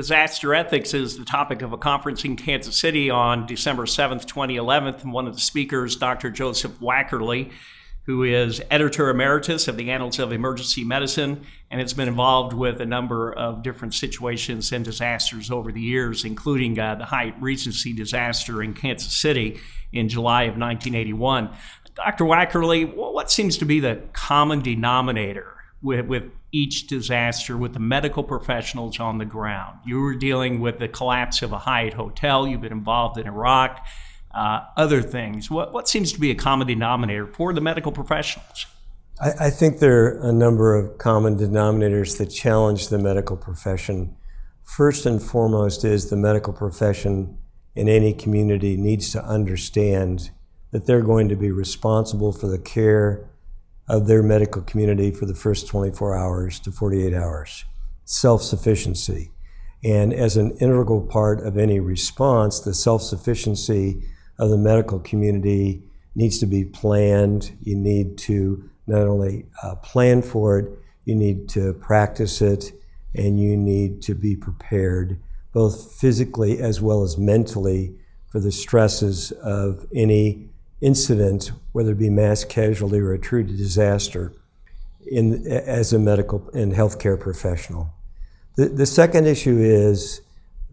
Disaster ethics is the topic of a conference in Kansas City on December 7th, 2011. And one of the speakers, Dr. Joseph Wackerly, who is editor emeritus of the Annals of Emergency Medicine and has been involved with a number of different situations and disasters over the years, including uh, the high Regency disaster in Kansas City in July of 1981. Dr. Wackerly, what seems to be the common denominator with, with each disaster with the medical professionals on the ground. You were dealing with the collapse of a Hyatt hotel, you've been involved in Iraq, uh, other things. What, what seems to be a common denominator for the medical professionals? I, I think there are a number of common denominators that challenge the medical profession. First and foremost is the medical profession in any community needs to understand that they're going to be responsible for the care of their medical community for the first 24 hours to 48 hours. Self sufficiency. And as an integral part of any response, the self sufficiency of the medical community needs to be planned. You need to not only uh, plan for it, you need to practice it, and you need to be prepared, both physically as well as mentally, for the stresses of any incident, whether it be mass casualty or a true disaster, in, as a medical and healthcare professional. The, the second issue is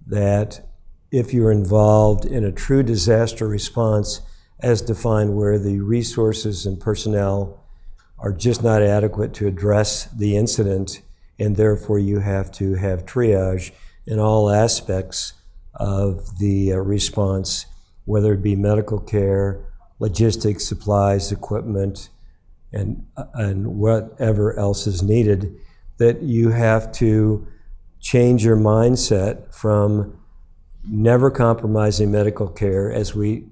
that if you're involved in a true disaster response, as defined where the resources and personnel are just not adequate to address the incident, and therefore you have to have triage in all aspects of the uh, response, whether it be medical care logistics, supplies, equipment, and, and whatever else is needed, that you have to change your mindset from never compromising medical care as we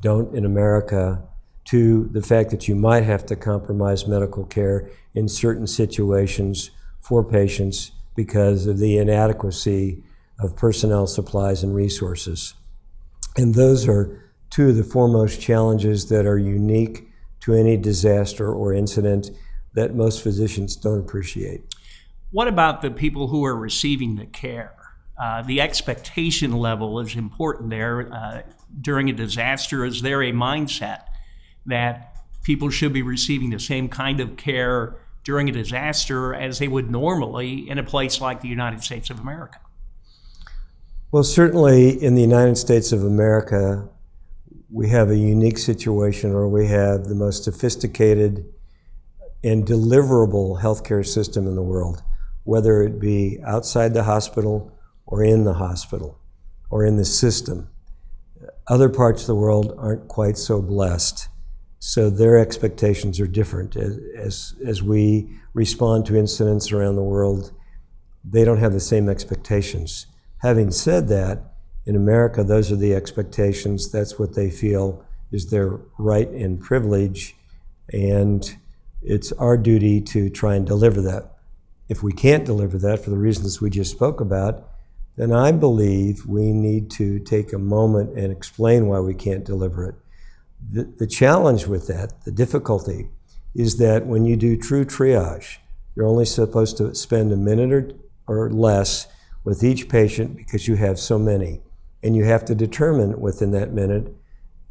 don't in America to the fact that you might have to compromise medical care in certain situations for patients because of the inadequacy of personnel, supplies, and resources. And those are two of the foremost challenges that are unique to any disaster or incident that most physicians don't appreciate. What about the people who are receiving the care? Uh, the expectation level is important there. Uh, during a disaster, is there a mindset that people should be receiving the same kind of care during a disaster as they would normally in a place like the United States of America? Well, certainly in the United States of America, we have a unique situation or we have the most sophisticated and deliverable healthcare system in the world, whether it be outside the hospital or in the hospital or in the system. Other parts of the world aren't quite so blessed, so their expectations are different. As, as, as we respond to incidents around the world, they don't have the same expectations. Having said that, in America, those are the expectations. That's what they feel is their right and privilege. And it's our duty to try and deliver that. If we can't deliver that for the reasons we just spoke about, then I believe we need to take a moment and explain why we can't deliver it. The, the challenge with that, the difficulty, is that when you do true triage, you're only supposed to spend a minute or, or less with each patient because you have so many and you have to determine within that minute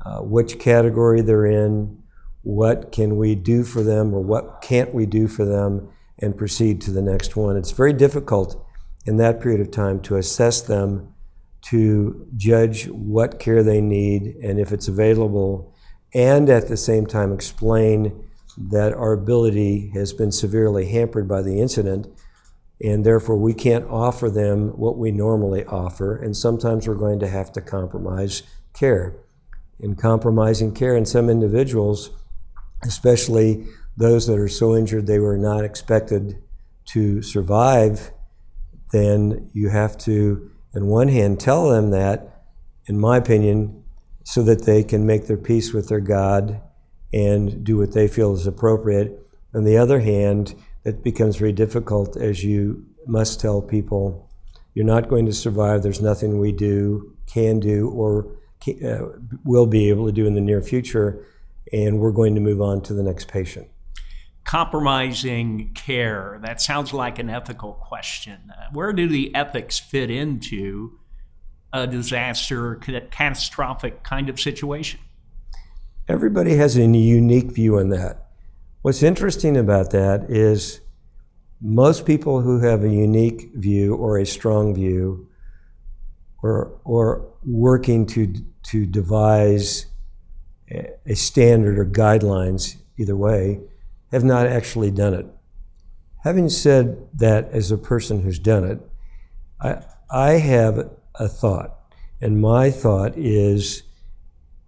uh, which category they're in, what can we do for them, or what can't we do for them, and proceed to the next one. It's very difficult in that period of time to assess them, to judge what care they need and if it's available, and at the same time explain that our ability has been severely hampered by the incident and therefore we can't offer them what we normally offer, and sometimes we're going to have to compromise care. In compromising care, in some individuals, especially those that are so injured they were not expected to survive, then you have to, on one hand, tell them that, in my opinion, so that they can make their peace with their God and do what they feel is appropriate. On the other hand, it becomes very difficult as you must tell people you're not going to survive. There's nothing we do, can do, or can, uh, will be able to do in the near future, and we're going to move on to the next patient. Compromising care. That sounds like an ethical question. Where do the ethics fit into a disaster, catastrophic kind of situation? Everybody has a unique view on that. What's interesting about that is most people who have a unique view or a strong view or, or working to, to devise a standard or guidelines, either way, have not actually done it. Having said that, as a person who's done it, I, I have a thought, and my thought is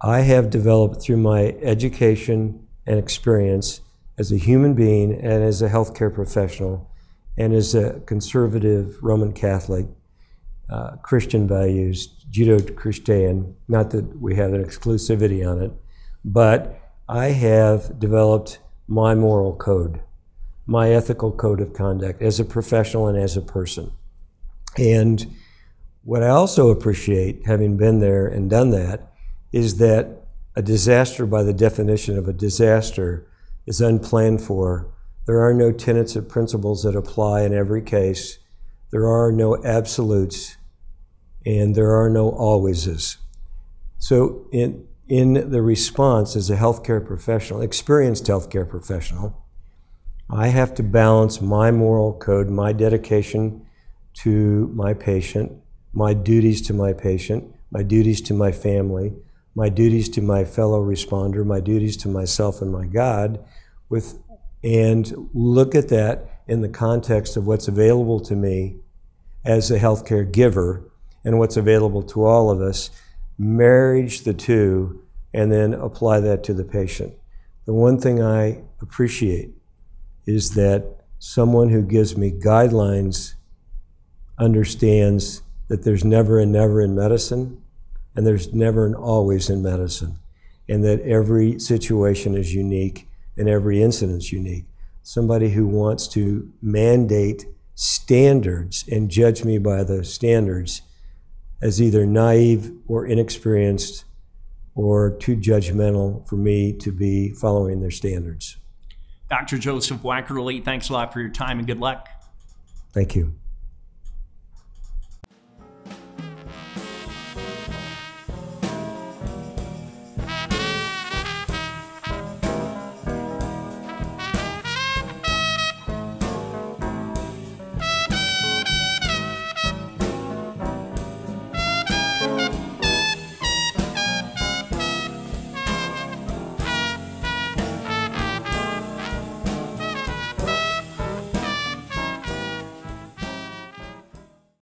I have developed through my education and experience as a human being and as a healthcare professional and as a conservative Roman Catholic, uh, Christian values, Judo Christian, not that we have an exclusivity on it, but I have developed my moral code, my ethical code of conduct as a professional and as a person. And what I also appreciate, having been there and done that, is that a disaster, by the definition of a disaster, is unplanned for. There are no tenets or principles that apply in every case. There are no absolutes, and there are no alwayses. So, in, in the response as a healthcare professional, experienced healthcare professional, I have to balance my moral code, my dedication to my patient, my duties to my patient, my duties to my family, my duties to my fellow responder, my duties to myself and my God, with and look at that in the context of what's available to me as a healthcare giver and what's available to all of us, marriage the two, and then apply that to the patient. The one thing I appreciate is that someone who gives me guidelines understands that there's never and never in medicine and there's never and always in medicine, and that every situation is unique and every incident's unique. Somebody who wants to mandate standards and judge me by those standards as either naive or inexperienced or too judgmental for me to be following their standards. Dr. Joseph Wackerly, thanks a lot for your time and good luck. Thank you.